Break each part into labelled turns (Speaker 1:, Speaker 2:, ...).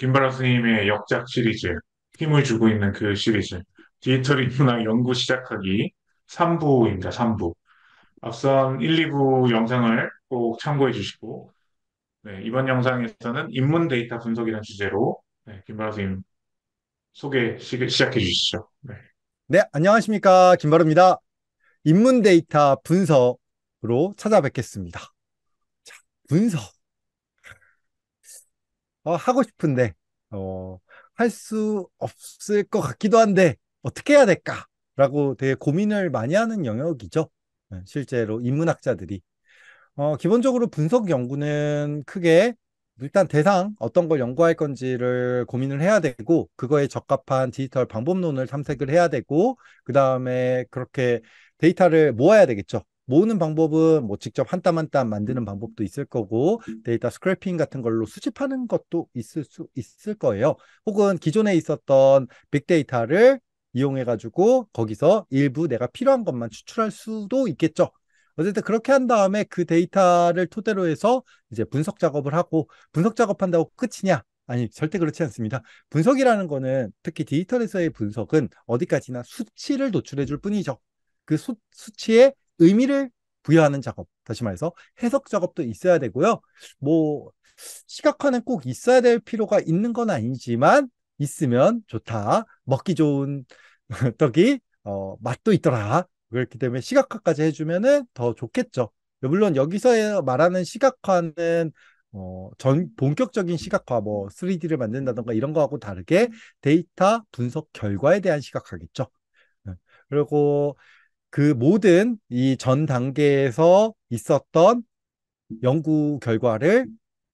Speaker 1: 김바라 생님의 역작 시리즈, 힘을 주고 있는 그 시리즈, 디지털 인문학 연구 시작하기 3부입니다. 3부. 앞선 1, 2부 영상을 꼭 참고해 주시고, 네, 이번 영상에서는 인문 데이터 분석이라는 주제로 네, 김바라 생님 소개 시, 작해 주시죠.
Speaker 2: 네. 네, 안녕하십니까. 김바로입니다. 인문 데이터 분석으로 찾아뵙겠습니다. 자, 분석. 어, 하고 싶은데, 어, 할 수 없을 것 같기도 한데, 어떻게 해야 될까? 라고 되게 고민을 많이 하는 영역이죠. 네, 실제로 인문학자들이. 어, 기본적으로 분석 연구는 크게 일단 대상, 어떤 걸 연구할 건지를 고민을 해야 되고, 그거에 적합한 디지털 방법론을 탐색을 해야 되고, 그 다음에 그렇게 데이터를 모아야 되겠죠. 모으는 방법은 뭐 직접 한땀 한땀 만드는 음. 방법도 있을 거고 데이터 스크래핑 같은 걸로 수집하는 것도 있을 수 있을 거예요. 혹은 기존에 있었던 빅데이터를 이용해 가지고 거기서 일부 내가 필요한 것만 추출할 수도 있겠죠. 어쨌든 그렇게 한 다음에 그 데이터를 토대로 해서 이제 분석 작업을 하고 분석 작업한다고 끝이냐? 아니 절대 그렇지 않습니다. 분석이라는 거는 특히 디지털에서의 분석은 어디까지나 수치를 노출해줄 뿐이죠. 그 수, 수치에 의미를 부여하는 작업, 다시 말해서 해석 작업도 있어야 되고요. 뭐 시각화는 꼭 있어야 될 필요가 있는 건 아니지만 있으면 좋다. 먹기 좋은 떡이 어, 맛도 있더라. 그렇기 때문에 시각화까지 해주면은 더 좋겠죠. 물론 여기서 말하는 시각화는 어, 전 본격적인 시각화, 뭐 3D를 만든다던가 이런 거하고 다르게 데이터 분석 결과에 대한 시각화겠죠. 네. 그리고 그 모든 이 전 단계에서 있었던 연구 결과를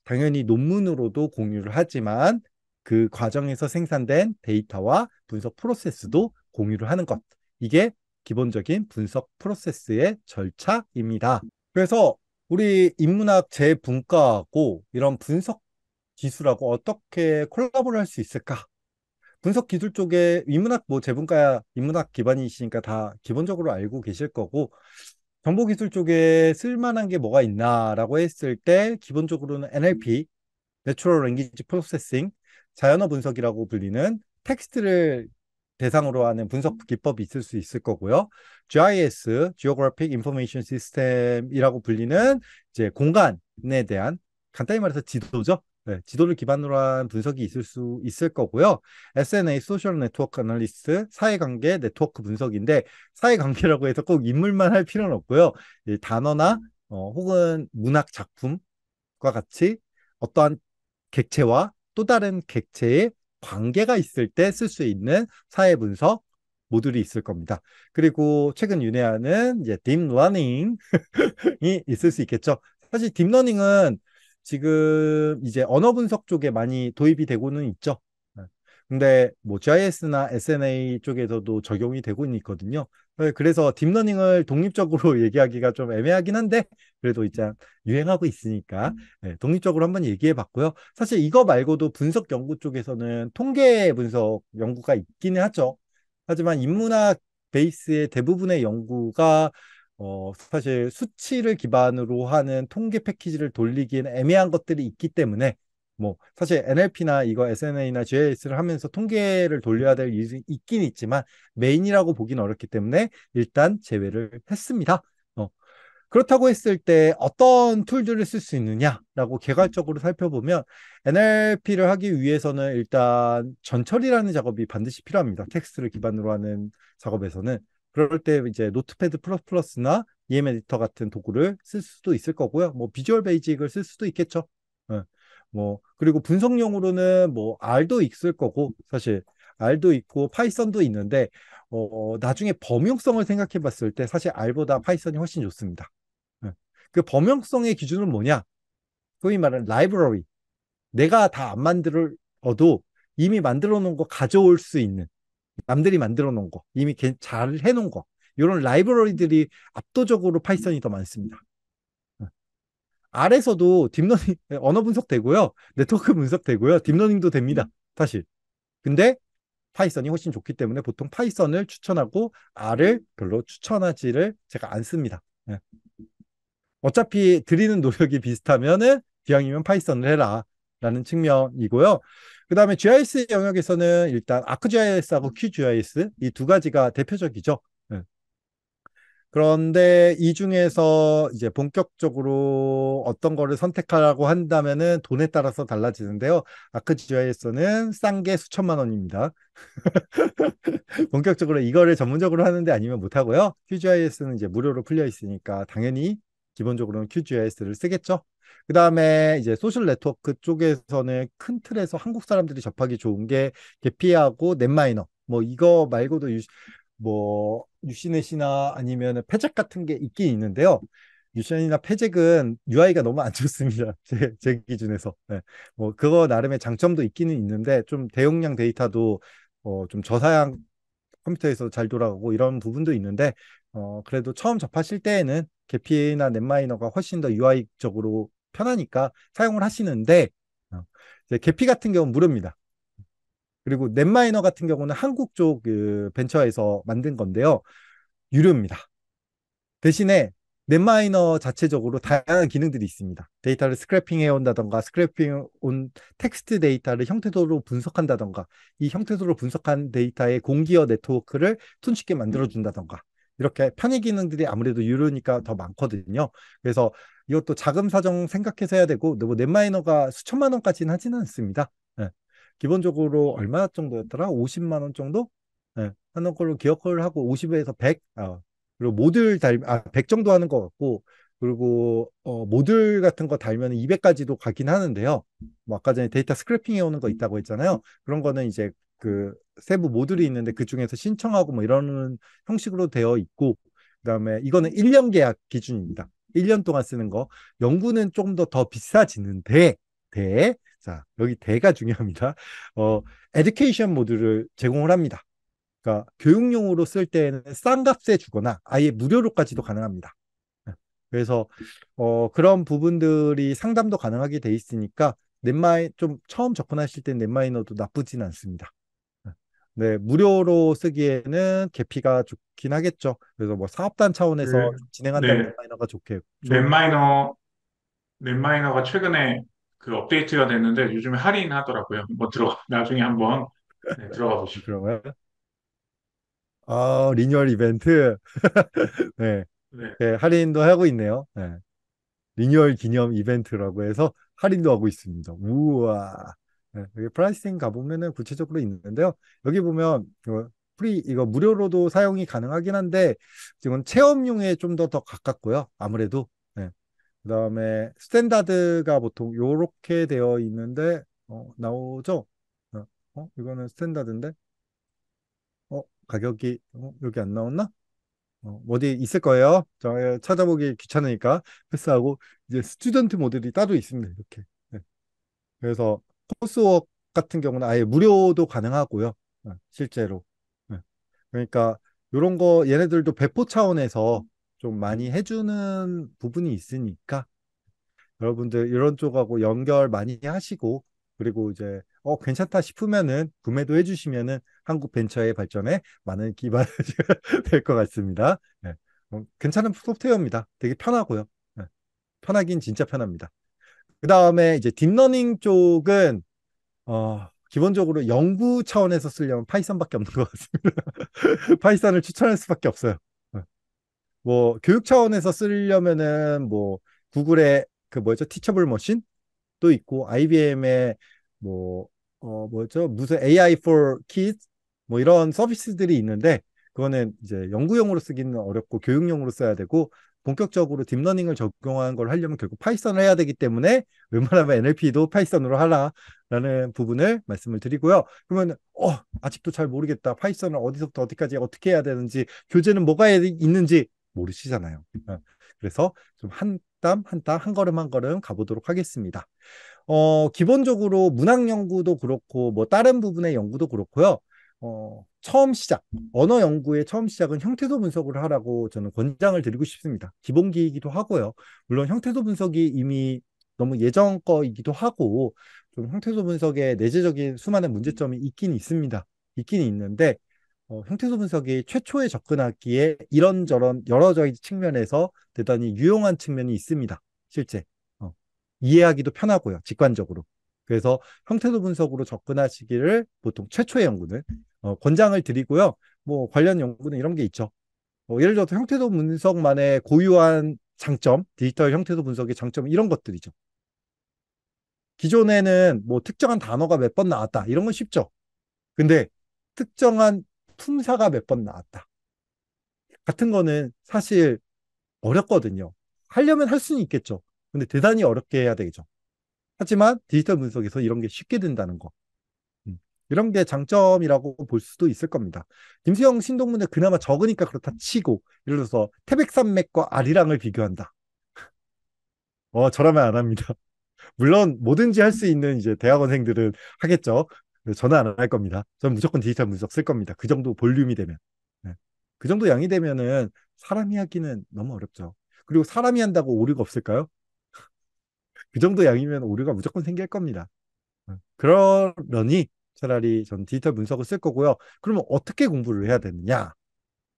Speaker 2: 당연히 논문으로도 공유를 하지만 그 과정에서 생산된 데이터와 분석 프로세스도 공유를 하는 것. 이게 기본적인 분석 프로세스의 절차입니다. 그래서 우리 인문학 재분과하고 이런 분석 기술하고 어떻게 콜라보를 할 수 있을까? 분석 기술 쪽에 인문학 뭐 재분과 인문학 기반이시니까 다 기본적으로 알고 계실 거고 정보 기술 쪽에 쓸만한 게 뭐가 있나라고 했을 때 기본적으로는 NLP, Natural Language Processing, 자연어 분석이라고 불리는 텍스트를 대상으로 하는 분석 기법이 있을 수 있을 거고요. GIS, Geographic Information System이라고 불리는 이제 공간에 대한 간단히 말해서 지도죠. 네, 지도를 기반으로 한 분석이 있을 수 있을 거고요. SNA 소셜 네트워크 애널리스트 사회관계 네트워크 분석인데 사회관계라고 해서 꼭 인물만 할 필요는 없고요. 단어나 어, 혹은 문학 작품과 같이 어떠한 객체와 또 다른 객체의 관계가 있을 때 쓸 수 있는 사회 분석 모듈이 있을 겁니다. 그리고 최근 윤회하는 이제 딥러닝이 있을 수 있겠죠. 사실 딥러닝은 지금 이제 언어 분석 쪽에 많이 도입이 되고는 있죠. 네. 근데 뭐 GIS나 SNA 쪽에서도 적용이 되고 있거든요. 네, 그래서 딥러닝을 독립적으로 얘기하기가 좀 애매하긴 한데 그래도 이제 유행하고 있으니까 네, 독립적으로 한번 얘기해 봤고요. 사실 이거 말고도 분석 연구 쪽에서는 통계 분석 연구가 있기는 하죠. 하지만 인문학 베이스의 대부분의 연구가 어, 사실 수치를 기반으로 하는 통계 패키지를 돌리기엔 애매한 것들이 있기 때문에 뭐 사실 NLP나 이거 SNA나 GIS를 하면서 통계를 돌려야 될 일이 있긴 있지만 메인이라고 보긴 어렵기 때문에 일단 제외를 했습니다. 어. 그렇다고 했을 때 어떤 툴들을 쓸 수 있느냐라고 개괄적으로 살펴보면 NLP를 하기 위해서는 일단 전처리라는 작업이 반드시 필요합니다. 텍스트를 기반으로 하는 작업에서는 그럴 때 이제 노트패드 플러스나 플러스 EM 에디터 같은 도구를 쓸 수도 있을 거고요. 뭐 비주얼 베이직을 쓸 수도 있겠죠. 네. 뭐 그리고 분석용으로는 뭐 R도 있을 거고 사실 R도 있고 파이썬도 있는데 어, 어 나중에 범용성을 생각해 봤을 때 사실 R보다 파이썬이 훨씬 좋습니다. 네. 그 범용성의 기준은 뭐냐? 소위 말하는 라이브러리. 내가 다 안 만들어도 이미 만들어 놓은 거 가져올 수 있는 남들이 만들어 놓은 거, 이미 잘 해놓은 거, 이런 라이브러리들이 압도적으로 파이썬이 더 많습니다. R에서도 어. 딥러닝, 언어 분석되고요. 네트워크 분석되고요. 딥러닝도 됩니다. 음. 사실. 근데 파이썬이 훨씬 좋기 때문에 보통 파이썬을 추천하고 R을 음. 별로 추천하지를 제가 않습니다 예. 어차피 드리는 노력이 비슷하면은 기왕이면 파이썬을 해라. 라는 측면이고요. 그 다음에 GIS 영역에서는 일단 ArcGIS하고 QGIS 이 두 가지가 대표적이죠. 예. 그런데 이 중에서 이제 본격적으로 어떤 거를 선택하라고 한다면은 돈에 따라서 달라지는데요. 아크지아에서는 싼 게 수천만 원입니다. 본격적으로 이거를 전문적으로 하는데 아니면 못 하고요. QGIS는 이제 무료로 풀려 있으니까 당연히 기본적으로는 QGIS를 쓰겠죠. 그 다음에 이제 소셜 네트워크 쪽에서는 큰 틀에서 한국 사람들이 접하기 좋은 게 개피하고 넷마이너. 뭐 이거 말고도 유, 뭐 유시넷이나 아니면 패잭 같은 게 있긴 있는데요. 유시넷이나 패잭은 UI가 너무 안 좋습니다. 제, 제 기준에서. 네. 뭐 그거 나름의 장점도 있기는 있는데 좀 대용량 데이터도 어, 좀 저사양 컴퓨터에서 잘 돌아가고 이런 부분도 있는데 어, 그래도 처음 접하실 때에는 개피나 넷마이너가 훨씬 더 UI적으로 편하니까 사용을 하시는데 어, 개피 같은 경우는 무료입니다. 그리고 넷마이너 같은 경우는 한국 쪽 그, 벤처에서 만든 건데요. 유료입니다. 대신에 넷마이너 자체적으로 다양한 기능들이 있습니다. 데이터를 스크래핑해 온다던가 스크래핑 온 텍스트 데이터를 형태도로 분석한다던가 이 형태도로 분석한 데이터의 공기어 네트워크를 손쉽게 만들어 준다던가 이렇게 편의 기능들이 아무래도 유료니까 더 많거든요. 그래서 이것도 자금 사정 생각해서 해야 되고 뭐 넷마이너가 수천만 원까지는 하지는 않습니다. 예. 기본적으로 얼마 정도였더라? 50만 원 정도? 예. 하는 걸로 기억을 하고 50에서 100 아, 그리고 모듈 달아100 정도 하는 것 같고 그리고 어, 모듈 같은 거 달면 200까지도 가긴 하는데요. 뭐 아까 전에 데이터 스크래핑 해오는 거 있다고 했잖아요. 그런 거는 이제 그 세부 모듈이 있는데 그 중에서 신청하고 뭐 이러는 형식으로 되어 있고 그다음에 이거는 1년 계약 기준입니다. 1년 동안 쓰는 거. 연구는 조금 더 더 비싸지는데 대. 자, 여기 대가 중요합니다. 어, 에듀케이션 모듈을 제공을 합니다. 그러니까 교육용으로 쓸 때에는 싼 값에 주거나 아예 무료로까지도 가능합니다. 네. 그래서 어, 그런 부분들이 상담도 가능하게 돼 있으니까 넷마이 좀 처음 접근하실 때 넷마이너도 나쁘진 않습니다. 네, 무료로 쓰기에는 개피가 좋긴 하겠죠. 그래서 뭐 사업단 차원에서 그, 진행한다는 네. 넷마이너가 네. 좋게. 넷마이너,
Speaker 1: 넷마이너가 최근에 그 업데이트가 됐는데 요즘에 할인하더라고요. 뭐 들어, 나중에 한번 네, 들어가 보시죠. 그런가요?
Speaker 2: 아, 리뉴얼 이벤트. 네. 네. 네, 할인도 하고 있네요. 네. 리뉴얼 기념 이벤트라고 해서 할인도 하고 있습니다. 우와. 네, 여기 프라이싱 가보면은 구체적으로 있는데요. 여기 보면 그 프리 이거 무료로도 사용이 가능하긴 한데 지금 체험용에 좀 더 더 가깝고요. 아무래도 네. 그다음에 스탠다드가 보통 요렇게 되어 있는데 어, 나오죠? 어, 어, 이거는 스탠다드인데 어 가격이 어, 여기 안 나왔나? 어, 어디 있을 거예요. 저 찾아보기 귀찮으니까 패스하고 이제 스튜던트 모델이 따로 있습니다. 이렇게 네. 그래서 코스웍 같은 경우는 아예 무료도 가능하고요. 네, 실제로. 네. 그러니까 이런 거 얘네들도 배포 차원에서 좀 많이 해주는 부분이 있으니까 여러분들 이런 쪽하고 연결 많이 하시고 그리고 이제 어 괜찮다 싶으면은 구매도 해주시면은 한국 벤처의 발전에 많은 기반이 될 것 같습니다. 네. 어, 괜찮은 소프트웨어입니다. 되게 편하고요. 네. 편하긴 진짜 편합니다. 그 다음에 이제 딥러닝 쪽은 어, 기본적으로 연구 차원에서 쓰려면 파이썬밖에 없는 것 같습니다. 파이썬을 추천할 수밖에 없어요. 어. 뭐 교육 차원에서 쓰려면은 뭐 구글의 그 뭐였죠 티처블 머신도 있고 IBM의 뭐어 뭐였죠 무슨 AI for Kids 뭐 이런 서비스들이 있는데 그거는 이제 연구용으로 쓰기는 어렵고 교육용으로 써야 되고 본격적으로 딥러닝을 적용한 걸 하려면 결국 파이썬을 해야 되기 때문에 웬만하면 NLP도 파이썬으로 하라라는 부분을 말씀을 드리고요. 그러면 어 아직도 잘 모르겠다. 파이썬을 어디서부터 어디까지 어떻게 해야 되는지 교재는 뭐가 있는지 모르시잖아요. 어, 그래서 좀 한땀 한 땀 한 걸음 한 걸음 가보도록 하겠습니다. 어 기본적으로 문학 연구도 그렇고 뭐 다른 부분의 연구도 그렇고요. 어, 처음 시작, 언어 연구의 처음 시작은 형태도 분석을 하라고 저는 권장을 드리고 싶습니다. 기본기이기도 하고요. 물론 형태도 분석이 이미 너무 예전 거이기도 하고, 좀 형태도 분석에 내재적인 수많은 문제점이 있긴 있습니다. 있긴 있는데, 어, 형태소 분석이 최초에 접근하기에 이런저런 여러 가지 측면에서 대단히 유용한 측면이 있습니다. 실제. 어, 이해하기도 편하고요. 직관적으로. 그래서 형태도 분석으로 접근하시기를 보통 최초의 연구는 어, 권장을 드리고요. 뭐 관련 연구는 이런 게 있죠. 뭐 예를 들어서 형태도 분석만의 고유한 장점, 디지털 형태도 분석의 장점 이런 것들이죠. 기존에는 뭐 특정한 단어가 몇 번 나왔다 이런 건 쉽죠. 근데 특정한 품사가 몇 번 나왔다 같은 거는 사실 어렵거든요. 하려면 할 수는 있겠죠. 근데 대단히 어렵게 해야 되죠. 겠 하지만 디지털 분석에서 이런 게 쉽게 된다는 거. 음, 이런 게 장점이라고 볼 수도 있을 겁니다. 김수영 신동문은 그나마 적으니까 그렇다 치고, 예를 들어서 태백산맥과 아리랑을 비교한다. 어, 저라면 안 합니다. 물론 뭐든지 할 수 있는 이제 대학원생들은 하겠죠. 저는 안 할 겁니다. 저는 무조건 디지털 분석 쓸 겁니다. 그 정도 볼륨이 되면. 네. 그 정도 양이 되면은 사람이 하기는 너무 어렵죠. 그리고 사람이 한다고 오류가 없을까요? 그 정도 양이면 오류가 무조건 생길 겁니다. 어, 그러려니 차라리 전 디지털 분석을 쓸 거고요. 그러면 어떻게 공부를 해야 되느냐?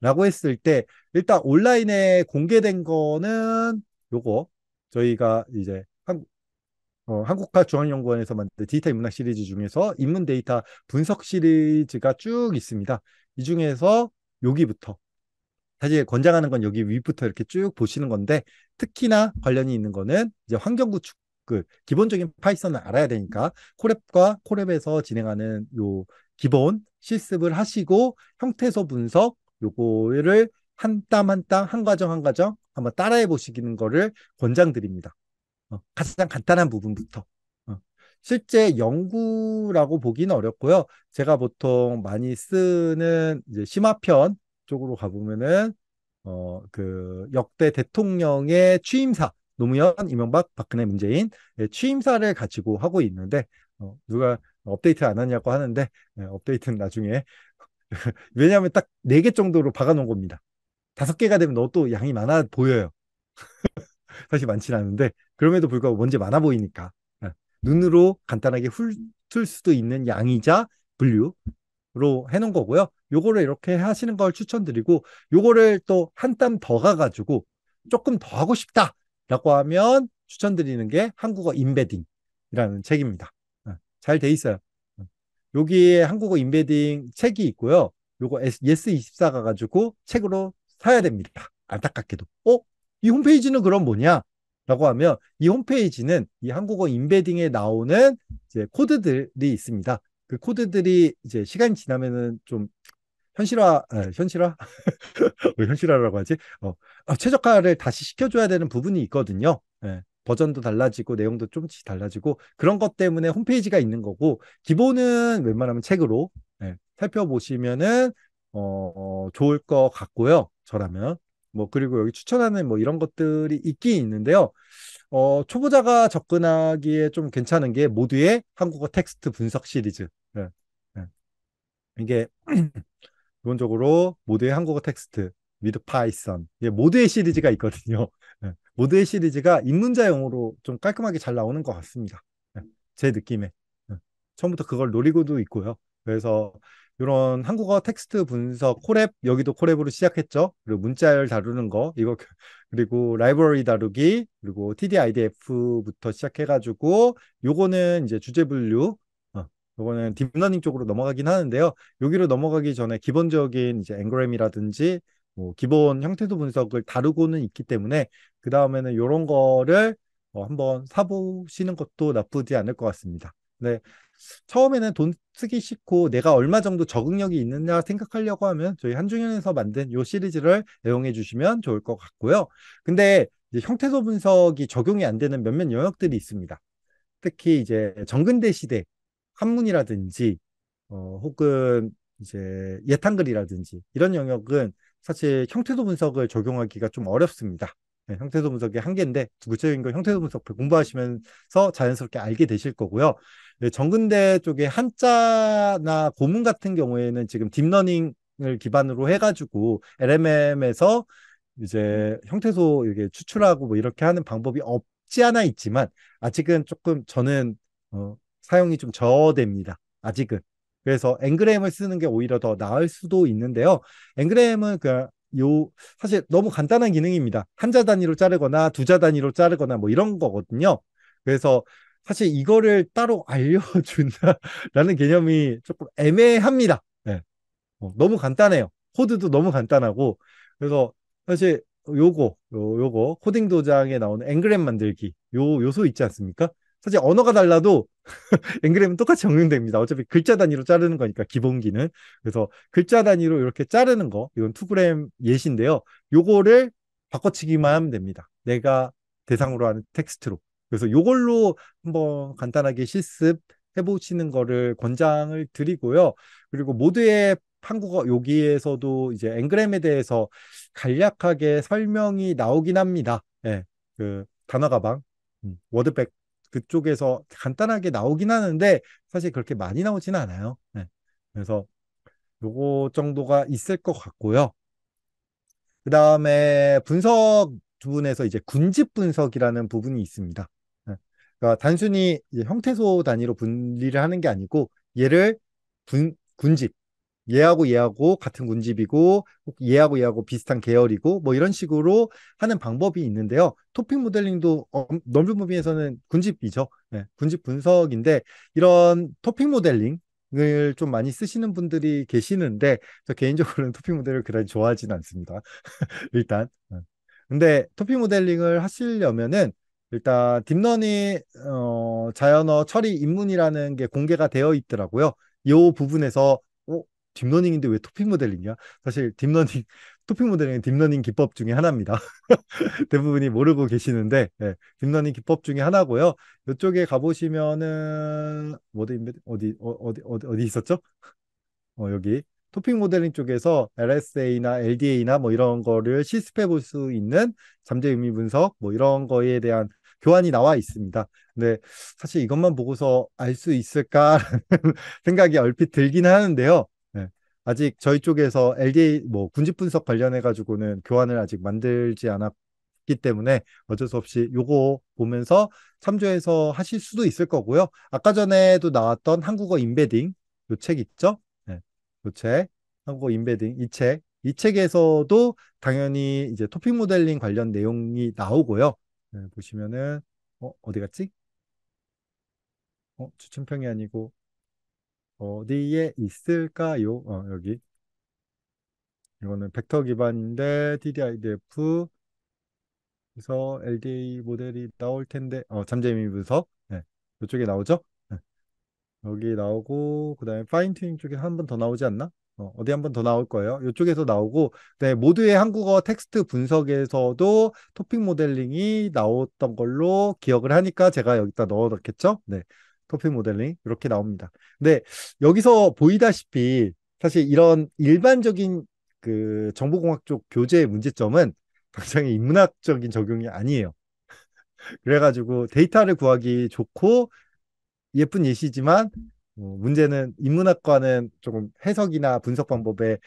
Speaker 2: 라고 했을 때 일단 온라인에 공개된 거는 요거 저희가 이제 한, 어, 한국학 중앙연구원에서 만든 디지털 문학 시리즈 중에서 입문 데이터 분석 시리즈가 쭉 있습니다. 이 중에서 여기부터 사실 권장하는 건 여기 위부터 이렇게 쭉 보시는 건데 특히나 관련이 있는 거는 이제 환경 구축 그 기본적인 파이썬을 알아야 되니까 코랩과 코랩에서 진행하는 요 기본 실습을 하시고 형태소 분석 요거를 한 땀 한 땀 한 과정 한 과정 한번 따라해 보시는 거를 권장드립니다. 어, 가장 간단한 부분부터. 어. 실제 연구라고 보기는 어렵고요. 제가 보통 많이 쓰는 이제 심화편 쪽으로 가보면은 어, 그 역대 대통령의 취임사 노무현, 이명박, 박근혜, 문재인 예, 취임사를 가지고 하고 있는데 어, 누가 업데이트 안 하냐고 하는데 네, 업데이트는 나중에 왜냐하면 딱 네 개 정도로 박아놓은 겁니다. 다섯 개가 되면 너또 양이 많아 보여요. 사실 많진 않은데 그럼에도 불구하고 먼지 많아 보이니까 네. 눈으로 간단하게 훑을 수도 있는 양이자 분류로 해놓은 거고요. 요거를 이렇게 하시는 걸 추천드리고 요거를 또 한 땀 더 가가지고 조금 더 하고 싶다 라고 하면 추천드리는 게 한국어 인베딩이라는 책입니다. 어, 잘돼 있어요. 어, 여기에 한국어 인베딩 책이 있고요. 요거 예스24 가가지고 책으로 사야 됩니다. 안타깝게도. 어? 이 홈페이지는 그럼 뭐냐? 라고 하면 이 홈페이지는 이 한국어 인베딩에 나오는 이제 코드들이 있습니다. 그 코드들이 이제 시간이 지나면은 좀 현실화, 아, 현실화? 왜 현실화라고 하지? 어, 어, 최적화를 다시 시켜줘야 되는 부분이 있거든요. 예, 버전도 달라지고 내용도 좀씩 달라지고 그런 것 때문에 홈페이지가 있는 거고 기본은 웬만하면 책으로 예, 살펴보시면은 어, 어, 좋을 것 같고요. 저라면. 뭐 그리고 여기 추천하는 뭐 이런 것들이 있긴 있는데요. 어, 초보자가 접근하기에 좀 괜찮은 게 모두의 한국어 텍스트 분석 시리즈. 예, 예. 이게 기본적으로 모두의 한국어 텍스트, 위드 파이썬, 예, 모두의 시리즈가 있거든요. 네. 모두의 시리즈가 입문자용으로 좀 깔끔하게 잘 나오는 것 같습니다. 네. 제 느낌에. 네. 처음부터 그걸 노리고도 있고요. 그래서 이런 한국어 텍스트 분석, 코랩, 여기도 코랩으로 시작했죠. 그리고 문자열 다루는 거, 이거, 그리고 라이브러리 다루기, 그리고 TDIDF부터 시작해가지고, 요거는 이제 주제 분류, 이거는 딥러닝 쪽으로 넘어가긴 하는데요. 여기로 넘어가기 전에 기본적인 이제 앵그램이라든지 뭐 기본 형태도 분석을 다루고는 있기 때문에 그 다음에는 이런 거를 어, 한번 사보시는 것도 나쁘지 않을 것 같습니다. 네. 처음에는 돈 쓰기 쉽고 내가 얼마 정도 적응력이 있느냐 생각하려고 하면 저희 한중현에서 만든 요 시리즈를 애용해 주시면 좋을 것 같고요. 근데 형태소 분석이 적용이 안 되는 몇몇 영역들이 있습니다. 특히 이제 정근대 시대 한문이라든지 어, 혹은 이제 예탄글이라든지 이런 영역은 사실 형태도 분석을 적용하기가 좀 어렵습니다. 네, 형태도 분석의 한계인데 구체적인 거 형태도 분석 공부하시면서 자연스럽게 알게 되실 거고요. 네, 정근대 쪽에 한자나 고문 같은 경우에는 지금 딥러닝을 기반으로 해가지고 LMM에서 이제 형태소 이렇게 추출하고 뭐 이렇게 하는 방법이 없지 않아 있지만 아직은 조금 저는 어, 사용이 좀 저어됩니다. 아직은. 그래서 앵그램을 쓰는 게 오히려 더 나을 수도 있는데요. 앵그램은 그, 요, 사실 너무 간단한 기능입니다. 한자 단위로 자르거나 두자 단위로 자르거나 뭐 이런 거거든요. 그래서 사실 이거를 따로 알려준다라는 개념이 조금 애매합니다. 네. 어, 너무 간단해요. 코드도 너무 간단하고. 그래서 사실 요거, 요, 요거, 코딩 도장에 나오는 앵그램 만들기, 요 요소 있지 않습니까? 사실 언어가 달라도 앵그램은 똑같이 적용됩니다. 어차피 글자 단위로 자르는 거니까 기본기는. 그래서 글자 단위로 이렇게 자르는 거 이건 투그램 예시인데요. 요거를 바꿔치기만 하면 됩니다. 내가 대상으로 하는 텍스트로. 그래서 요걸로 한번 간단하게 실습 해보시는 거를 권장을 드리고요. 그리고 모두의 한국어 여기에서도 이제 앵그램에 대해서 간략하게 설명이 나오긴 합니다. 예. 그 단어 가방, 음, 워드백 그쪽에서 간단하게 나오긴 하는데 사실 그렇게 많이 나오진 않아요. 네. 그래서 요거 정도가 있을 것 같고요. 그 다음에 분석 부분에서 이제 군집 분석이라는 부분이 있습니다. 네. 그러니까 단순히 형태소 단위로 분리를 하는 게 아니고 얘를 분, 군집, 얘하고 얘하고 같은 군집이고 얘하고 얘하고 비슷한 계열이고 뭐 이런 식으로 하는 방법이 있는데요. 토핑 모델링도 어, 넓은 범위에서는 군집이죠. 네, 군집 분석인데 이런 토핑 모델링 을좀 많이 쓰시는 분들이 계시는데 저 개인적으로는 토핑 모델을 그다지 좋아하진 않습니다. 일단 네. 근데 토핑 모델링을 하시려면은 일단 딥러닝 어, 자연어 처리 입문이라는 게 공개가 되어 있더라고요. 이 부분에서 딥러닝인데 왜 토픽 모델링이야? 사실 딥러닝 토픽 모델링은 딥러닝 기법 중에 하나입니다. 대부분이 모르고 계시는데 네, 딥러닝 기법 중에 하나고요. 이쪽에 가보시면은 어디 어디 어디 어디, 어디 있었죠? 어, 여기 토픽 모델링 쪽에서 LSA나 LDA나 뭐 이런 거를 실습해 볼수 있는 잠재 의미 분석 뭐 이런 거에 대한 교환이 나와 있습니다. 근데 사실 이것만 보고서 알 수 있을까 생각이 얼핏 들긴 하는데요. 아직 저희 쪽에서 LDA 뭐 군집 분석 관련해 가지고는 교환을 아직 만들지 않았기 때문에 어쩔 수 없이 요거 보면서 참조해서 하실 수도 있을 거고요. 아까 전에도 나왔던 한국어 인베딩 요 책 있죠? 네. 요책 한국어 인베딩 이 책. 이 책에서도 당연히 이제 토픽 모델링 관련 내용이 나오고요. 네, 보시면은 어, 어디 갔지? 어, 추천평이 아니고 어디에 있을까요? 어, 여기. 이거는 벡터 기반인데 DDIDF 그래서 LDA 모델이 나올 텐데 어, 잠재미 분석 네. 이쪽에 나오죠? 네. 여기 나오고 그 다음에 파인튜닝 쪽에 한 번 더 나오지 않나? 어, 어디 한 번 더 나올 거예요. 이쪽에서 나오고 네, 모두의 한국어 텍스트 분석에서도 토픽 모델링이 나왔던 걸로 기억을 하니까 제가 여기다 넣어 놓겠죠? 네. 토픽 모델링 이렇게 나옵니다. 근데 여기서 보이다시피 사실 이런 일반적인 그 정보공학 쪽 교재의 문제점은 당장의 인문학적인 적용이 아니에요. 그래가지고 데이터를 구하기 좋고 예쁜 예시지만 어, 문제는 인문학과는 조금 해석이나 분석 방법에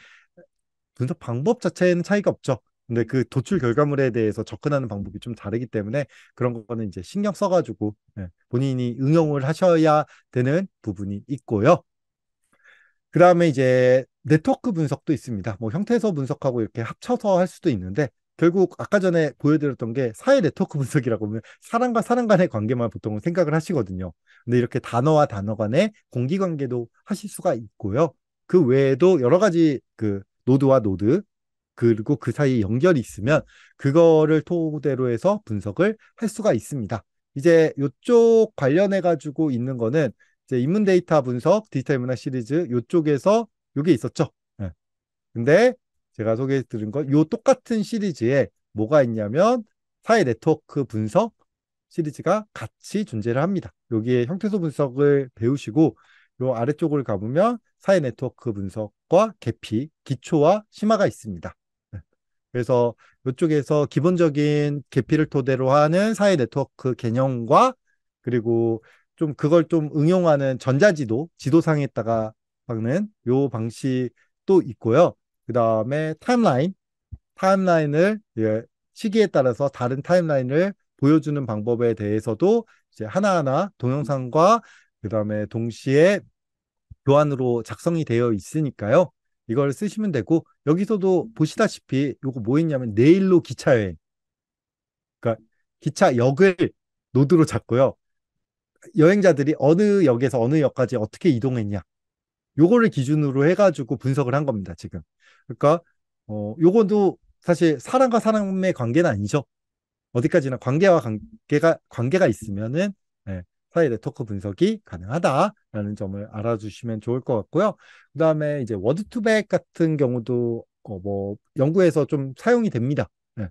Speaker 2: 분석 방법 자체에는 차이가 없죠. 근데 그 도출 결과물에 대해서 접근하는 방법이 좀 다르기 때문에 그런 거는 이제 신경 써가지고 예, 본인이 응용을 하셔야 되는 부분이 있고요. 그 다음에 이제 네트워크 분석도 있습니다. 뭐형태소 분석하고 이렇게 합쳐서 할 수도 있는데 결국 아까 전에 보여드렸던 게 사회 네트워크 분석이라고 하면 사람과 사람 간의 관계만 보통 은 생각을 하시거든요. 근데 이렇게 단어와 단어 간의 공기 관계도 하실 수가 있고요. 그 외에도 여러 가지 그 노드와 노드 그리고 그 사이에 연결이 있으면 그거를 토대로 해서 분석을 할 수가 있습니다. 이제 이쪽 관련해 가지고 있는 거는 이제 인문 데이터 분석 디지털 문화 시리즈 이쪽에서 이게 있었죠. 네. 근데 제가 소개해 드린 건요 똑같은 시리즈에 뭐가 있냐면 사회 네트워크 분석 시리즈가 같이 존재를 합니다. 여기에 형태소 분석을 배우시고 요 아래쪽을 가보면 사회 네트워크 분석과 개피, 기초와 심화가 있습니다. 그래서 이쪽에서 기본적인 계피를 토대로 하는 사회 네트워크 개념과 그리고 좀 그걸 좀 응용하는 전자지도 지도상에다가 박는 요 방식도 있고요. 그 다음에 타임라인 타임라인을 예, 시기에 따라서 다른 타임라인을 보여주는 방법에 대해서도 이제 하나하나 동영상과 그 다음에 동시에 교환으로 작성이 되어 있으니까요. 이걸 쓰시면 되고 여기서도 보시다시피 이거뭐 했냐면 내일로 기차 여행. 그러니까 기차 역을 노드로 잡고요. 여행자들이 어느 역에서 어느 역까지 어떻게 이동했냐. 요거를 기준으로 해가지고 분석을 한 겁니다, 지금. 그러니까, 어, 요건도 사실 사람과 사람의 관계는 아니죠. 어디까지나 관계와 관계가, 관계가 있으면은, 예, 사이 네트워크 분석이 가능하다라는 점을 알아주시면 좋을 것 같고요. 그 다음에 이제 워드투 백 같은 경우도 어, 뭐 연구에서 좀 사용이 됩니다. 네.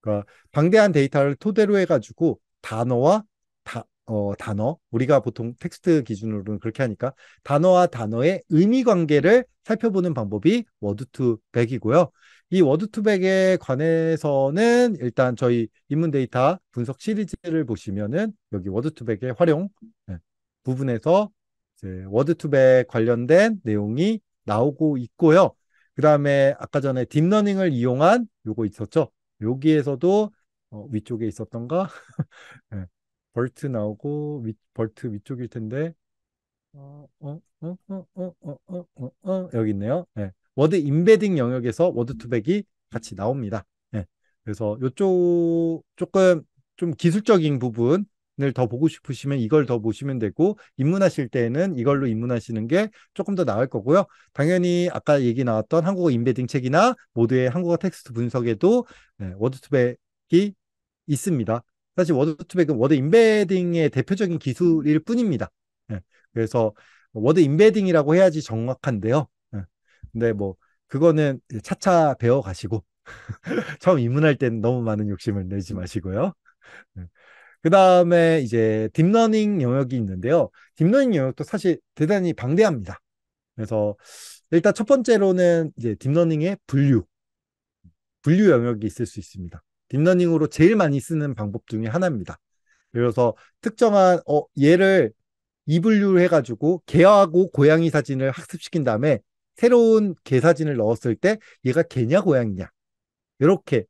Speaker 2: 그러니까 방대한 데이터를 토대로 해가지고 단어와 다, 어, 단어 우리가 보통 텍스트 기준으로는 그렇게 하니까 단어와 단어의 의미 관계를 살펴보는 방법이 워드투백이고요. 이 워드투백에 관해서는 일단 저희 입문 데이터 분석 시리즈를 보시면은 여기 워드투백의 활용 예, 부분에서 워드투백 관련된 내용이 나오고 있고요. 그 다음에 아까 전에 딥러닝을 이용한 요거 있었죠. 여기에서도 어, 위쪽에 있었던가? 네. 예, 벌트 나오고 위, 벌트 위쪽일 텐데 어, 어, 어, 어, 어, 어, 어, 어, 여기 있네요. 네. 워드 인베딩 영역에서 워드 투백이 같이 나옵니다. 네. 그래서 이쪽 조금 좀 기술적인 부분 을더 보고 싶으시면 이걸 더 보시면 되고 입문하실 때는 이걸로 입문하시는 게 조금 더 나을 거고요. 당연히 아까 얘기 나왔던 한국어 인베딩 책이나 모두의 한국어 텍스트 분석에도 네, 워드투백이 있습니다. 사실 워드투백은 워드 인베딩의 대표적인 기술일 뿐입니다. 네, 그래서 워드 인베딩이라고 해야지 정확한데요. 근데 뭐 그거는 차차 배워가시고 처음 입문할 때는 너무 많은 욕심을 내지 마시고요. 네. 그 다음에 이제 딥러닝 영역이 있는데요. 딥러닝 영역도 사실 대단히 방대합니다. 그래서 일단 첫 번째로는 이제 딥러닝의 분류. 분류 영역이 있을 수 있습니다. 딥러닝으로 제일 많이 쓰는 방법 중에 하나입니다. 그래서 특정한, 어, 얘를 이분류를 해가지고 개하고 고양이 사진을 학습시킨 다음에 새로운 개 사진을 넣었을 때 얘가 개냐 고양이냐 이렇게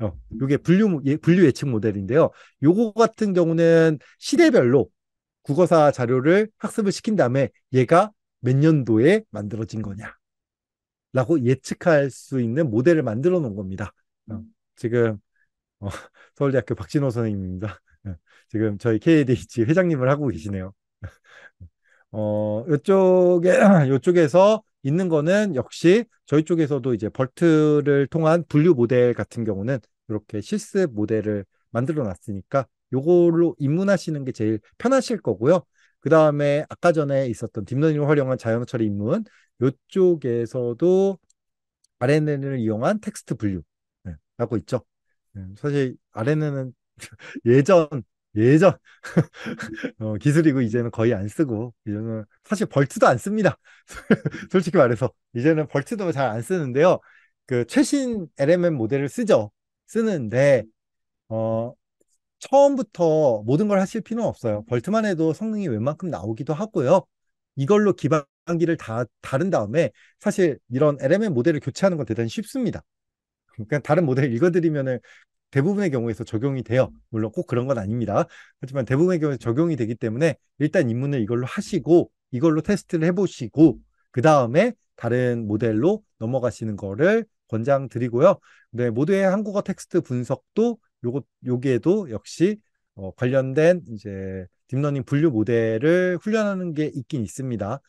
Speaker 2: 어, 이게 분류 예, 분류 예측 모델인데요. 요거 같은 경우는 시대별로 국어사 자료를 학습을 시킨 다음에 얘가 몇 년도에 만들어진 거냐라고 예측할 수 있는 모델을 만들어 놓은 겁니다. 어, 지금 어, 서울대학교 박진호 선생님입니다. 어, 지금 저희 KDH 회장님을 하고 계시네요. 어, 요쪽에, 요쪽에서 있는 거는 역시 저희 쪽에서도 이제 벌트를 통한 분류 모델 같은 경우는 이렇게 실습 모델을 만들어 놨으니까 요걸로 입문하시는 게 제일 편하실 거고요. 그 다음에 아까 전에 있었던 딥러닝을 활용한 자연어 처리 입문 요쪽에서도 RNN을 이용한 텍스트 분류 라고 있죠. 음, 사실 RNN은 예전 예전 어, 기술이고 이제는 거의 안 쓰고 이제는 사실 벌트도 안 씁니다. 솔직히 말해서 이제는 벌트도 잘 안 쓰는데요. 그 최신 LMM 모델을 쓰죠. 쓰는데 어 처음부터 모든 걸 하실 필요는 없어요. 벌트만 해도 성능이 웬만큼 나오기도 하고요. 이걸로 기반기를 다 다른 다음에 사실 이런 LMM 모델을 교체하는 건 대단히 쉽습니다. 그러니까 다른 모델 읽어드리면은 대부분의 경우에서 적용이 돼요. 물론 꼭 그런 건 아닙니다. 하지만 대부분의 경우에 적용이 되기 때문에 일단 입문을 이걸로 하시고 이걸로 테스트를 해보시고 그 다음에 다른 모델로 넘어가시는 거를 권장드리고요. 네, 모두의 한국어 텍스트 분석도 요거 여기에도 역시 어, 관련된 이제 딥러닝 분류 모델을 훈련하는 게 있긴 있습니다.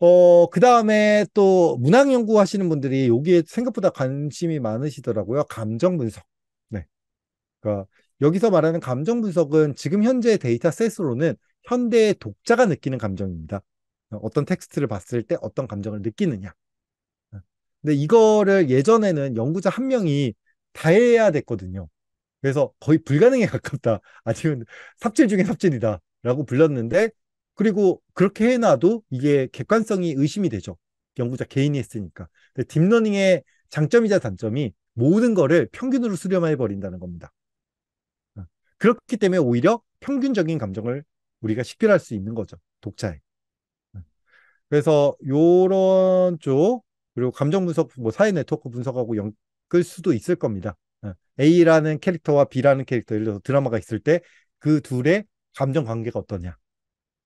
Speaker 2: 어, 그 다음에 또 문학 연구하시는 분들이 여기에 생각보다 관심이 많으시더라고요. 감정 분석. 그러니까 여기서 말하는 감정 분석은 지금 현재 데이터셋으로는 현대의 독자가 느끼는 감정입니다. 어떤 텍스트를 봤을 때 어떤 감정을 느끼느냐. 근데 이거를 예전에는 연구자 한 명이 다 해야 됐거든요. 그래서 거의 불가능에 가깝다. 아니면 삽질 중에 삽질이다. 라고 불렀는데, 그리고 그렇게 해놔도 이게 객관성이 의심이 되죠. 연구자 개인이 했으니까. 딥러닝의 장점이자 단점이 모든 거를 평균으로 수렴해 버린다는 겁니다. 그렇기 때문에 오히려 평균적인 감정을 우리가 식별할 수 있는 거죠. 독자에. 네. 그래서 요런 쪽 그리고 감정 분석 뭐 사회 네트워크 분석하고 연끌 수도 있을 겁니다. 네. A라는 캐릭터와 B라는 캐릭터 예를 들어서 드라마가 있을 때 그 둘의 감정 관계가 어떠냐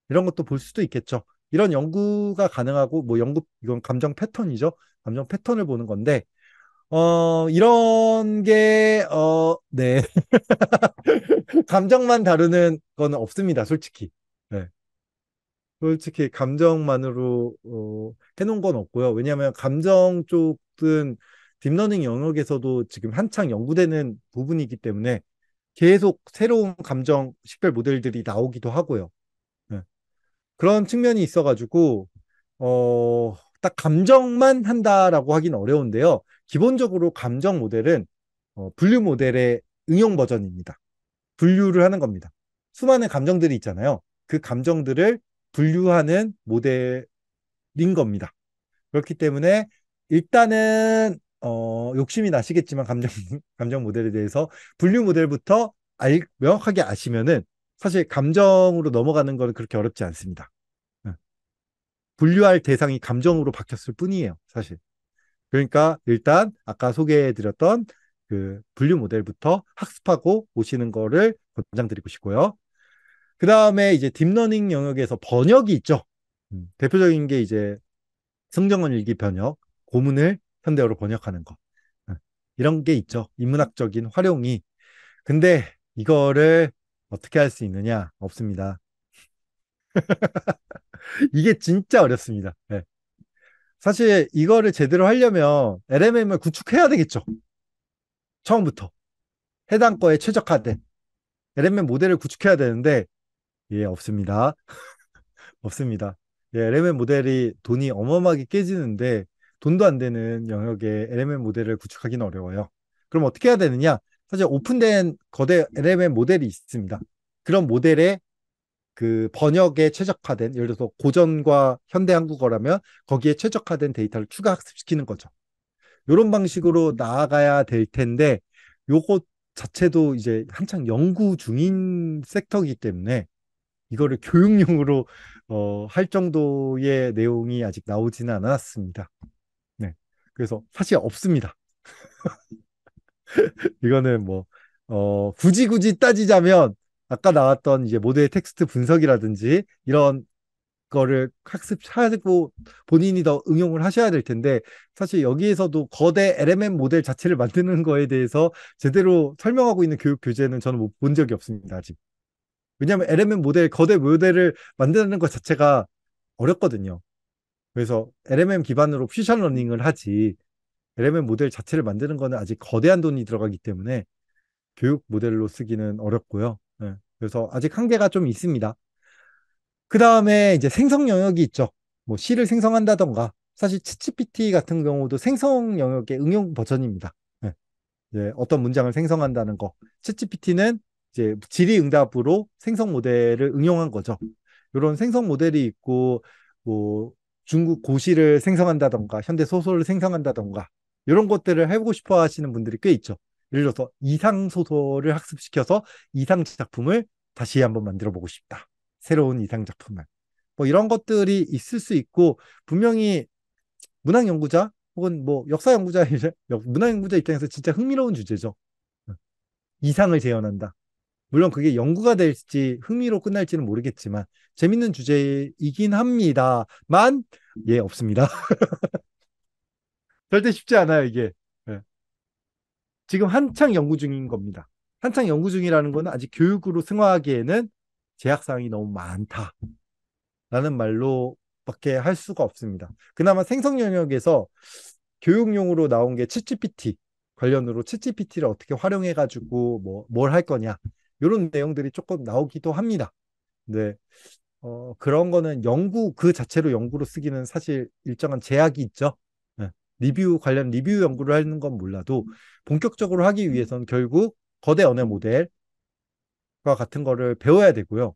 Speaker 2: 이런 것도 볼 수도 있겠죠. 이런 연구가 가능하고 뭐 연구 이건 감정 패턴이죠. 감정 패턴을 보는 건데 어, 이런 게, 어, 네. 감정만 다루는 건 없습니다, 솔직히. 네. 솔직히 감정만으로, 어, 해놓은 건 없고요. 왜냐하면 감정 쪽은 딥러닝 영역에서도 지금 한창 연구되는 부분이기 때문에 계속 새로운 감정 식별 모델들이 나오기도 하고요. 네. 그런 측면이 있어가지고, 어, 딱 감정만 한다라고 하긴 어려운데요. 기본적으로 감정 모델은 어, 분류 모델의 응용 버전입니다. 분류를 하는 겁니다. 수많은 감정들이 있잖아요. 그 감정들을 분류하는 모델인 겁니다. 그렇기 때문에 일단은 어, 욕심이 나시겠지만 감정 감정 모델에 대해서 분류 모델부터 알, 명확하게 아시면은 사실 감정으로 넘어가는 건 그렇게 어렵지 않습니다. 분류할 대상이 감정으로 바뀌었을 뿐이에요, 사실. 그러니까 일단 아까 소개해드렸던 그 분류 모델부터 학습하고 오시는 거를 권장드리고 싶고요. 그 다음에 이제 딥러닝 영역에서 번역이 있죠. 음, 대표적인 게 이제 성정원 일기 번역, 고문을 현대어로 번역하는 것. 음, 이런 게 있죠. 인문학적인 활용이. 근데 이거를 어떻게 할 수 있느냐? 없습니다. 이게 진짜 어렵습니다. 네. 사실 이거를 제대로 하려면 LMM을 구축해야 되겠죠. 처음부터. 해당 거에 최적화된 LMM 모델을 구축해야 되는데, 예, 없습니다. 없습니다. 예, LMM 모델이 돈이 어마어마하게 깨지는데, 돈도 안 되는 영역에 LMM 모델을 구축하기는 어려워요. 그럼 어떻게 해야 되느냐? 사실 오픈된 거대 LMM 모델이 있습니다. 그런 모델에 그 번역에 최적화된 예를 들어서 고전과 현대 한국어라면 거기에 최적화된 데이터를 추가 학습시키는 거죠. 이런 방식으로 음. 나아가야 될 텐데 요것 자체도 이제 한창 연구 중인 섹터이기 때문에 이거를 교육용으로 어, 할 정도의 내용이 아직 나오지는 않았습니다. 네, 그래서 사실 없습니다. 이거는 뭐 어, 굳이 굳이 따지자면 아까 나왔던 이제 모델 텍스트 분석이라든지 이런 거를 학습하고 본인이 더 응용을 하셔야 될 텐데 사실 여기에서도 거대 LMM 모델 자체를 만드는 거에 대해서 제대로 설명하고 있는 교육 교재는 저는 못본 적이 없습니다 아직. 왜냐하면 LMM 모델 거대 모델을 만드는 것 자체가 어렵거든요. 그래서 LMM 기반으로 퓨전 러닝을 하지 LMM 모델 자체를 만드는 거는 아직 거대한 돈이 들어가기 때문에 교육 모델로 쓰기는 어렵고요. 그래서 아직 한계가 좀 있습니다. 그 다음에 이제 생성 영역이 있죠. 뭐 시를 생성한다던가 사실 치치피티 같은 경우도 생성 영역의 응용 버전입니다. 네. 어떤 문장을 생성한다는 거. 치치피티는 이제 질의응답으로 생성 모델을 응용한 거죠. 이런 생성 모델이 있고 뭐 중국 고시를 생성한다던가 현대 소설을 생성한다던가 이런 것들을 해보고 싶어 하시는 분들이 꽤 있죠. 예를 들어서 이상 소설을 학습시켜서 이상 작품을 다시 한번 만들어 보고 싶다. 새로운 이상 작품을. 뭐 이런 것들이 있을 수 있고 분명히 문학 연구자 혹은 뭐 역사 연구자 문학 연구자 입장에서 진짜 흥미로운 주제죠. 이상을 재현한다. 물론 그게 연구가 될지 흥미로 끝날지는 모르겠지만 재밌는 주제이긴 합니다만 예 없습니다. 절대 쉽지 않아요 이게. 지금 한창 연구 중인 겁니다. 한창 연구 중이라는 거는 아직 교육으로 승화하기에는 제약사항이 너무 많다. 라는 말로 밖에 할 수가 없습니다. 그나마 생성 영역에서 교육용으로 나온 게7 g p t 관련으로 7 g p t 를 어떻게 활용해가지고 뭐 뭘 할 거냐 이런 내용들이 조금 나오기도 합니다. 네, 어, 그런 거는 연구 그 자체로 연구로 쓰기는 사실 일정한 제약이 있죠. 리뷰 관련 리뷰 연구를 하는 건 몰라도 본격적으로 하기 음. 위해선 결국 거대 언어 모델과 같은 거를 배워야 되고요.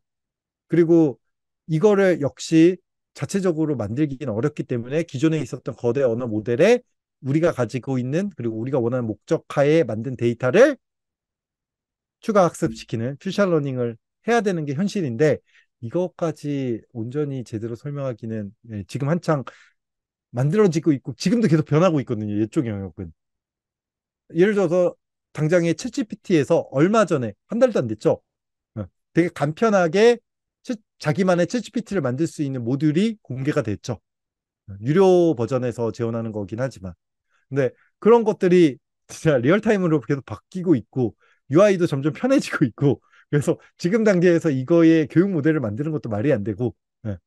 Speaker 2: 그리고 이거를 역시 자체적으로 만들기는 어렵기 때문에 기존에 있었던 거대 언어 모델에 우리가 가지고 있는 그리고 우리가 원하는 목적하에 만든 데이터를 추가 학습시키는 퓨셜 러닝을 해야 되는 게 현실인데 이것까지 온전히 제대로 설명하기는 예, 지금 한창 만들어지고 있고 지금도 계속 변하고 있거든요. 이쪽 영역은. 예를 들어서 당장의 챗GPT에서 얼마 전에 한 달도 안 됐죠. 어, 되게 간편하게 자기만의 챗GPT를 만들 수 있는 모듈이 공개가 됐죠. 어, 유료 버전에서 재원하는 거긴 하지만. 근데 그런 것들이 진짜 리얼타임으로 계속 바뀌고 있고 UI도 점점 편해지고 있고 그래서 지금 단계에서 이거의 교육 모델을 만드는 것도 말이 안 되고 예.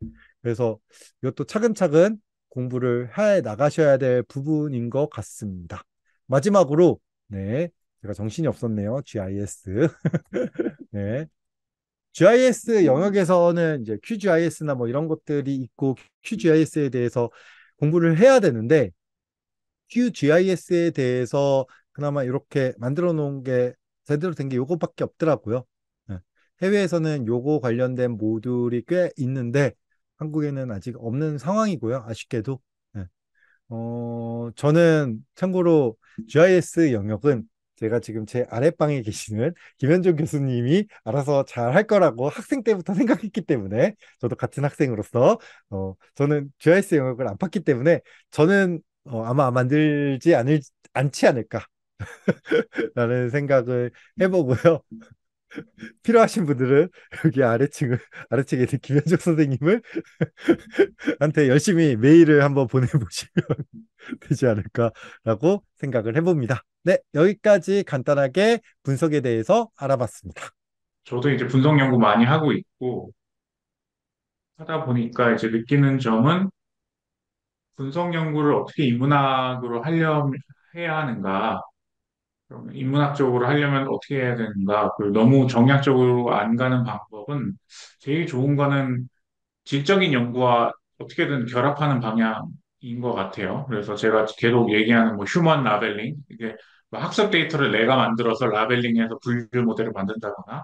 Speaker 2: 그래서 이것도 차근차근 공부를 해 나가셔야 될 부분인 것 같습니다. 마지막으로 네 제가 정신이 없었네요. GIS 네 GIS 영역에서는 이제 QGIS나 뭐 이런 것들이 있고 QGIS에 대해서 공부를 해야 되는데 QGIS에 대해서 그나마 이렇게 만들어 놓은 게 제대로 된 게 요거밖에 없더라고요. 네. 해외에서는 요거 관련된 모듈이 꽤 있는데 한국에는 아직 없는 상황이고요. 아쉽게도. 네. 어, 저는 참고로 GIS 영역은 제가 지금 제 아랫방에 계시는 김현종 교수님이 알아서 잘 할 거라고 학생 때부터 생각했기 때문에 저도 같은 학생으로서 어, 저는 GIS 영역을 안봤기 때문에 저는 어, 아마 만들지 않을, 않지 않을까 라는 생각을 해보고요. 필요하신 분들은 여기 아래층을 아래층에 있는 김현정 선생님을 한테 열심히 메일을 한번 보내보시면 되지 않을까라고 생각을 해봅니다. 네, 여기까지 간단하게 분석에 대해서 알아봤습니다. 저도 이제 분석 연구 많이 하고 있고
Speaker 1: 하다 보니까 이제 느끼는 점은 분석 연구를 어떻게 인문학으로 하려 해야 하는가 인문학적으로 하려면 어떻게 해야 된다. 그 너무 정략적으로안 가는 방법은 제일 좋은 거는 질적인 연구와 어떻게든 결합하는 방향인 것 같아요. 그래서 제가 계속 얘기하는 뭐 휴먼 라벨링, 이게 뭐 학습 데이터를 내가 만들어서 라벨링해서 분류 모델을 만든다거나,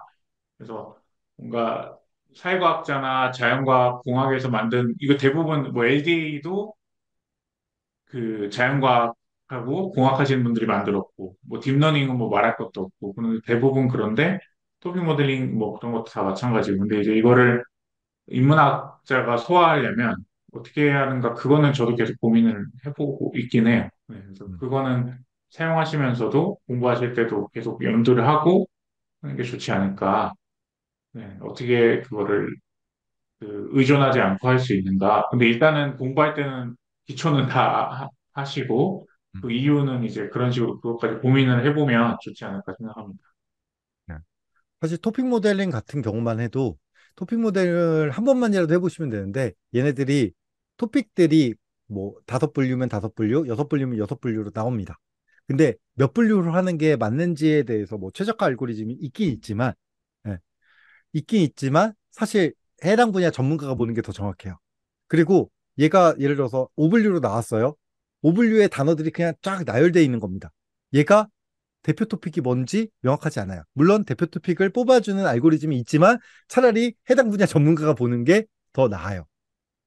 Speaker 1: 그래서 뭔가 사회과학자나 자연과학, 공학에서 만든, 이거 대부분 뭐 LDA도 그 자연과학 하고 공학하시는 분들이 만들었고 뭐 딥러닝은 뭐 말할 것도 없고 그런 대부분 그런데 토픽 모델링 뭐 그런 것도 다 마찬가지고 근데 이제 이거를 인문학자가 소화하려면 어떻게 해야 하는가 그거는 저도 계속 고민을 해보고 있긴 해요. 네, 그래서 음. 그거는 사용하시면서도 공부하실 때도 계속 염두를 하고 하는 게 좋지 않을까. 네, 어떻게 그거를 그 의존하지 않고 할 수 있는가. 근데 일단은 공부할 때는 기초는 다 하시고 그 이유는 이제 그런 식으로 그것까지 고민을 해보면 좋지 않을까 생각합니다.
Speaker 2: 네. 사실 토픽 모델링 같은 경우만 해도 토픽 모델을 한 번만이라도 해보시면 되는데 얘네들이 토픽들이 뭐 다섯 분류면 다섯 분류, 여섯 분류면 여섯 분류로 나옵니다. 근데 몇 분류로 하는 게 맞는지에 대해서 뭐 최적화 알고리즘이 있긴 있지만 예. 있긴 있지만 사실 해당 분야 전문가가 보는 게 더 정확해요. 그리고 얘가 예를 들어서 5분류로 나왔어요. 오블류의 단어들이 그냥 쫙 나열되어 있는 겁니다. 얘가 대표 토픽이 뭔지 명확하지 않아요. 물론 대표 토픽을 뽑아주는 알고리즘이 있지만 차라리 해당 분야 전문가가 보는 게 더 나아요.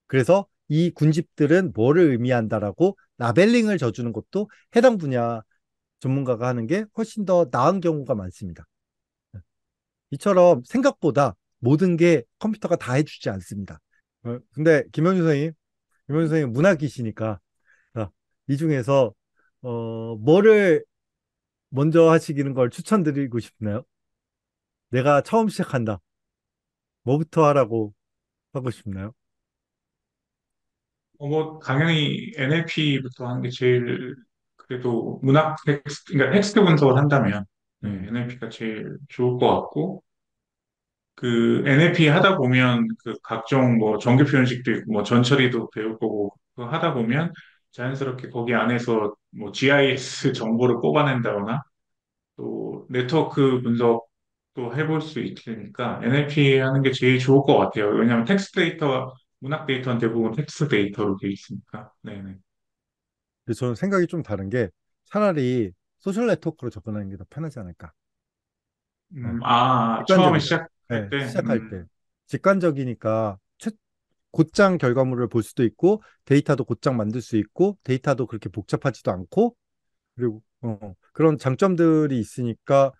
Speaker 2: 그래서 이 군집들은 뭐를 의미한다라고 라벨링을 져주는 것도 해당 분야 전문가가 하는 게 훨씬 더 나은 경우가 많습니다. 이처럼 생각보다 모든 게 컴퓨터가 다 해주지 않습니다. 어, 근데 김현주 선생님, 김현준 선생님 문학이시니까 이 중에서 어 뭐를 먼저 하시기는 걸 추천드리고 싶나요? 내가 처음 시작한다. 뭐부터 하라고 하고 싶나요?
Speaker 1: 어, 뭐 당연히 NLP부터 하는 게 제일 그래도
Speaker 2: 문학 텍스트, 그러니까 텍스트 분석을
Speaker 1: 한다면 네, NLP가 제일 좋을 것 같고 그 NLP 하다 보면 그 각종 뭐 정규 표현식도 있고 뭐 전처리도 배울 거고 하다 보면 자연스럽게 거기 안에서 뭐 GIS 정보를 뽑아낸다거나 또 네트워크 분석도 해볼 수 있으니까 NLP 하는 게 제일 좋을 것 같아요. 왜냐하면 텍스트 데이터가 문학 데이터는 대부분 텍스트 데이터로 되어 있으니까. 네네.
Speaker 2: 근데 저는 생각이 좀 다른 게 차라리 소셜 네트워크로 접근하는 게 더 편하지 않을까. 음, 네. 아, 처음에 시작할 네, 시작할 음. 때. 직관적이니까 곧장 결과물을 볼 수도 있고 데이터도 곧장 만들 수 있고 데이터도 그렇게 복잡하지도 않고 그리고 어, 그런 장점들이 있으니까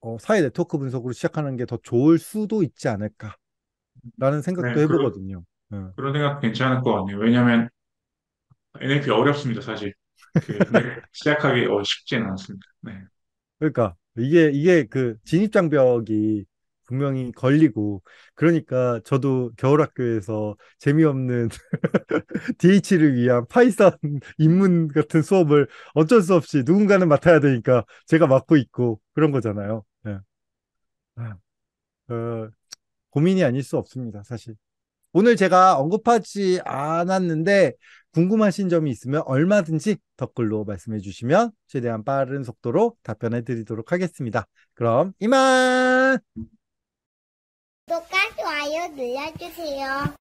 Speaker 2: 어, 사회 네트워크 분석으로 시작하는 게 더 좋을 수도 있지 않을까라는 생각도 네, 해보거든요.
Speaker 1: 그런, 예. 네. 그런 생각 괜찮을 것 같네요. 왜냐하면 NLP 어렵습니다, 사실. 그 시작하기 어, 쉽지는 않습니다.
Speaker 2: 네. 그러니까 이게 이게 그 진입장벽이 분명히 걸리고 그러니까 저도 겨울학교에서 재미없는 DH를 위한 파이썬 입문 같은 수업을 어쩔 수 없이 누군가는 맡아야 되니까 제가 맡고 있고 그런 거잖아요. 네. 어, 고민이 아닐 수 없습니다, 사실. 오늘 제가 언급하지 않았는데 궁금하신 점이 있으면 얼마든지 댓글로 말씀해 주시면 최대한 빠른 속도로 답변해 드리도록 하겠습니다. 그럼 이만! 구독과
Speaker 1: 좋아요 눌러주세요.